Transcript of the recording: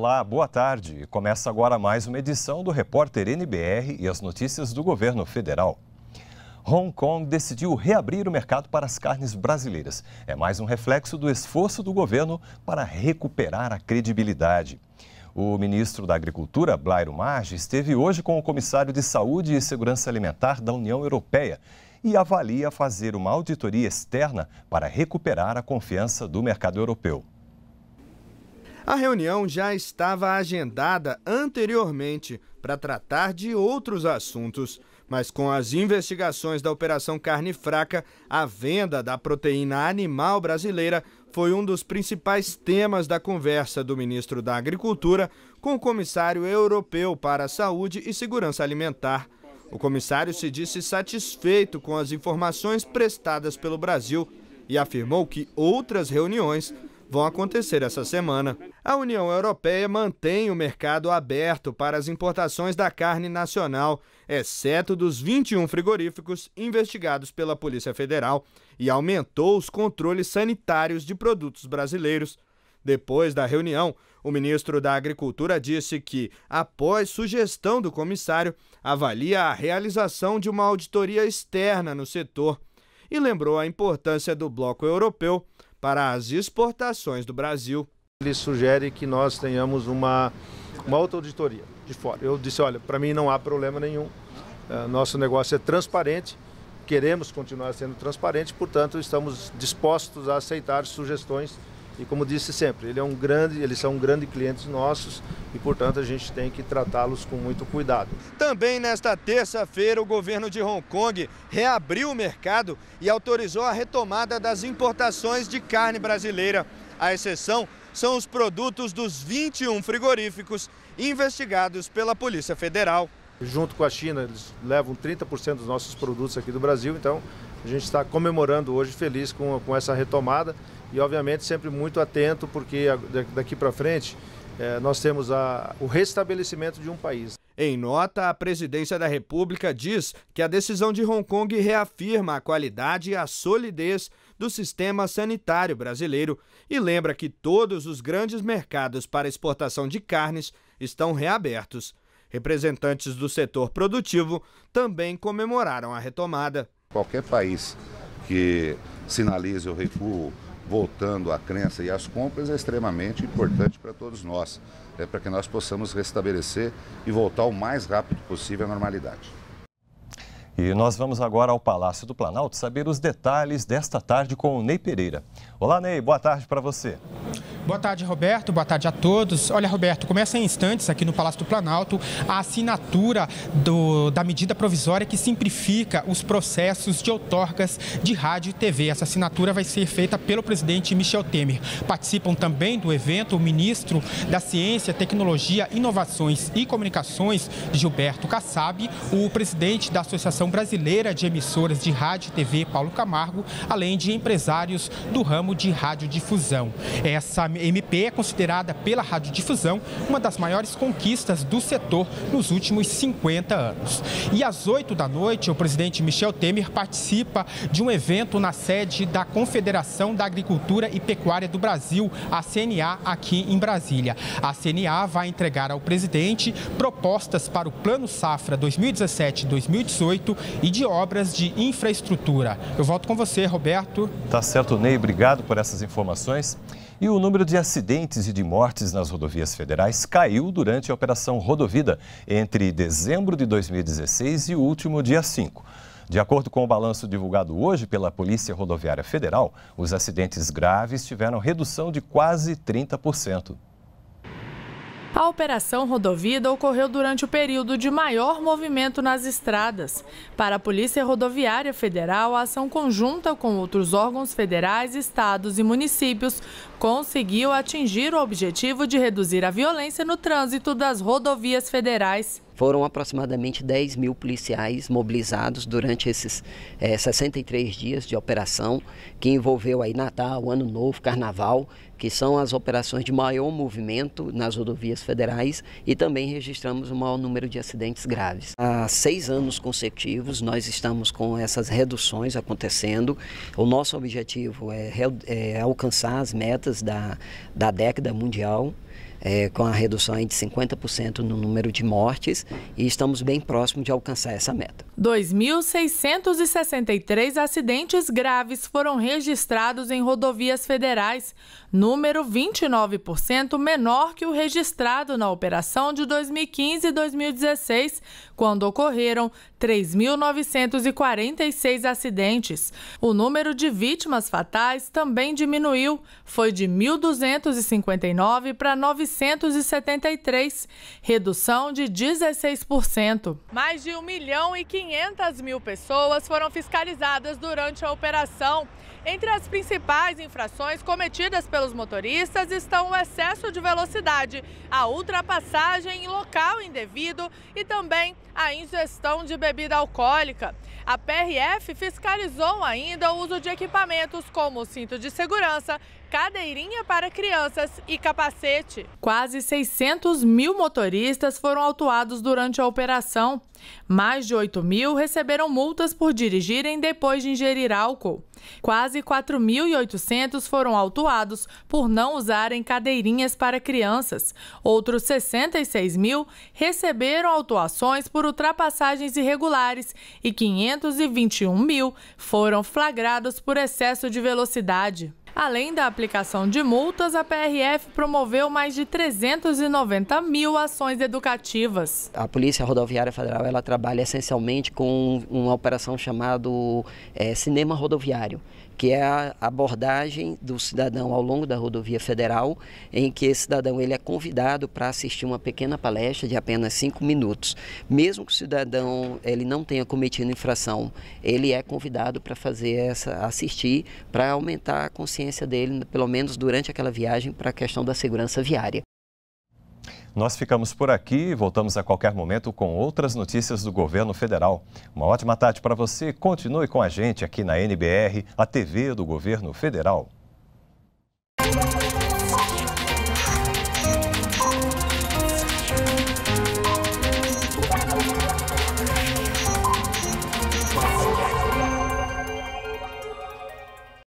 Olá, boa tarde. Começa agora mais uma edição do Repórter NBR e as notícias do governo federal. Hong Kong decidiu reabrir o mercado para as carnes brasileiras. É mais um reflexo do esforço do governo para recuperar a credibilidade. O ministro da Agricultura, Blairo Marge, esteve hoje com o comissário de Saúde e Segurança Alimentar da União Europeia e avalia fazer uma auditoria externa para recuperar a confiança do mercado europeu. A reunião já estava agendada anteriormente para tratar de outros assuntos, mas com as investigações da Operação Carne Fraca, a venda da proteína animal brasileira foi um dos principais temas da conversa do ministro da Agricultura com o comissário europeu para a Saúde e Segurança Alimentar. O comissário se disse satisfeito com as informações prestadas pelo Brasil e afirmou que outras reuniões vão acontecer essa semana. A União Europeia mantém o mercado aberto para as importações da carne nacional, exceto dos 21 frigoríficos investigados pela Polícia Federal, e aumentou os controles sanitários de produtos brasileiros. Depois da reunião, o ministro da Agricultura disse que, após sugestão do comissário, avalia a realização de uma auditoria externa no setor e lembrou a importância do bloco europeu para as exportações do Brasil. Ele sugere que nós tenhamos uma, uma auto-auditoria de fora. Eu disse, olha, para mim não há problema nenhum. É, nosso negócio é transparente, queremos continuar sendo transparente, portanto, estamos dispostos a aceitar sugestões e como disse sempre, ele é um grande, eles são um grande clientes nossos e, portanto, a gente tem que tratá-los com muito cuidado. Também nesta terça-feira, o governo de Hong Kong reabriu o mercado e autorizou a retomada das importações de carne brasileira. A exceção são os produtos dos 21 frigoríficos investigados pela Polícia Federal. Junto com a China, eles levam 30% dos nossos produtos aqui do Brasil, então a gente está comemorando hoje feliz com, com essa retomada e, obviamente, sempre muito atento, porque daqui para frente é, nós temos a, o restabelecimento de um país. Em nota, a Presidência da República diz que a decisão de Hong Kong reafirma a qualidade e a solidez do sistema sanitário brasileiro e lembra que todos os grandes mercados para exportação de carnes estão reabertos. Representantes do setor produtivo também comemoraram a retomada. Qualquer país que sinalize o recuo voltando à crença e às compras é extremamente importante para todos nós, é para que nós possamos restabelecer e voltar o mais rápido possível à normalidade. E nós vamos agora ao Palácio do Planalto saber os detalhes desta tarde com o Ney Pereira. Olá, Ney, boa tarde para você. Boa tarde, Roberto. Boa tarde a todos. Olha, Roberto, começa em instantes aqui no Palácio do Planalto a assinatura do, da medida provisória que simplifica os processos de outorgas de rádio e TV. Essa assinatura vai ser feita pelo presidente Michel Temer. Participam também do evento o ministro da Ciência, Tecnologia, Inovações e Comunicações, Gilberto Kassab, o presidente da Associação Brasileira de Emissoras de Rádio e TV, Paulo Camargo, além de empresários do ramo de radiodifusão. Essa MP é considerada pela radiodifusão uma das maiores conquistas do setor nos últimos 50 anos. E às 8 da noite, o presidente Michel Temer participa de um evento na sede da Confederação da Agricultura e Pecuária do Brasil, a CNA, aqui em Brasília. A CNA vai entregar ao presidente propostas para o Plano Safra 2017-2018 e de obras de infraestrutura. Eu volto com você, Roberto. Tá certo, Ney. Obrigado por essas informações. E o número número de acidentes e de mortes nas rodovias federais caiu durante a Operação Rodovida entre dezembro de 2016 e o último dia 5. De acordo com o balanço divulgado hoje pela Polícia Rodoviária Federal, os acidentes graves tiveram redução de quase 30%. A operação Rodovida ocorreu durante o período de maior movimento nas estradas. Para a Polícia Rodoviária Federal, a ação conjunta com outros órgãos federais, estados e municípios conseguiu atingir o objetivo de reduzir a violência no trânsito das rodovias federais. Foram aproximadamente 10 mil policiais mobilizados durante esses é, eh, 63 dias de operação, que envolveu aí Natal, Ano Novo, Carnaval, que são as operações de maior movimento nas rodovias federais e também registramos o maior número de acidentes graves. Há seis anos consecutivos nós estamos com essas reduções acontecendo. O nosso objetivo é, é alcançar as metas da, da década mundial é, com a redução de 50% no número de mortes e estamos bem próximo de alcançar essa meta. 2.663 acidentes graves foram registrados em rodovias federais, número 29% menor que o registrado na operação de 2015 e 2016, quando ocorreram 3.946 acidentes. O número de vítimas fatais também diminuiu, foi de 1.259 para 900. 973, redução de 16%. Mais de 1 milhão e 500 mil pessoas foram fiscalizadas durante a operação. Entre as principais infrações cometidas pelos motoristas estão o excesso de velocidade, a ultrapassagem em local indevido e também a ingestão de bebida alcoólica. A PRF fiscalizou ainda o uso de equipamentos como o cinto de segurança cadeirinha para crianças e capacete. Quase 600 mil motoristas foram autuados durante a operação. Mais de 8 mil receberam multas por dirigirem depois de ingerir álcool. Quase 4.800 foram autuados por não usarem cadeirinhas para crianças. Outros 66 mil receberam autuações por ultrapassagens irregulares e 521 mil foram flagrados por excesso de velocidade. Além da aplicação de multas, a PRF promoveu mais de 390 mil ações educativas. A Polícia Rodoviária Federal ela trabalha essencialmente com uma operação chamada é, eh, cinema rodoviário, que é a abordagem do cidadão ao longo da rodovia federal, em que esse cidadão ele é convidado para assistir uma pequena palestra de apenas cinco minutos. Mesmo que o cidadão ele não tenha cometido infração, ele é convidado para fazer essa assistir para aumentar a consciência dele, pelo menos durante aquela viagem, para a questão da segurança viária. Nós ficamos por aqui e voltamos a qualquer momento com outras notícias do governo federal. Uma ótima tarde para você. Continue com a gente aqui na NBR, a TV do governo federal.